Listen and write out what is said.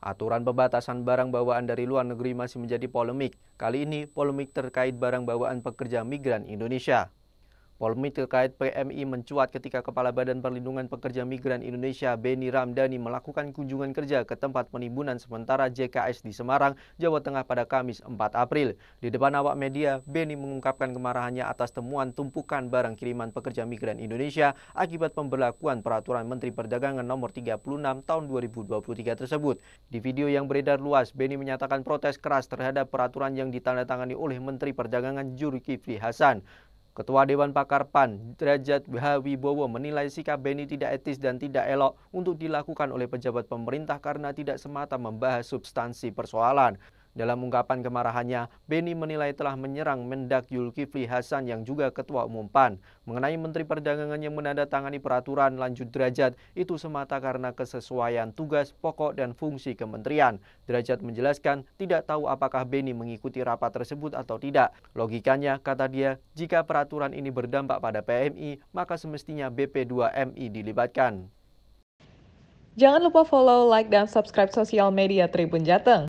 Aturan pembatasan barang bawaan dari luar negeri masih menjadi polemik. Kali ini polemik terkait barang bawaan pekerja migran Indonesia. Polemik terkait PMI mencuat ketika Kepala Badan Perlindungan Pekerja Migran Indonesia Beni Ramdhani melakukan kunjungan kerja ke tempat penimbunan sementara JKS di Semarang, Jawa Tengah pada Kamis 4 April. Di depan awak media, Beni mengungkapkan kemarahannya atas temuan tumpukan barang kiriman pekerja migran Indonesia akibat pemberlakuan peraturan Menteri Perdagangan nomor 36 tahun 2023 tersebut. Di video yang beredar luas, Beni menyatakan protes keras terhadap peraturan yang ditandatangani oleh Menteri Perdagangan Juru Kifli Hasan. Ketua Dewan Pakar PAN, Derajat Wibowo menilai sikap Beni tidak etis dan tidak elok untuk dilakukan oleh pejabat pemerintah karena tidak semata membahas substansi persoalan. Dalam ungkapan kemarahannya, Beni menilai telah menyerang Mendak Yulkifli Hasan yang juga Ketua Umum PAN mengenai Menteri Perdagangan yang menandatangani peraturan lanjut derajat itu semata karena kesesuaian tugas pokok dan fungsi kementerian. Derajat menjelaskan tidak tahu apakah Beni mengikuti rapat tersebut atau tidak. Logikanya, kata dia, jika peraturan ini berdampak pada PMI, maka semestinya BP2MI dilibatkan. Jangan lupa follow, like, dan subscribe sosial media Tribun Jateng.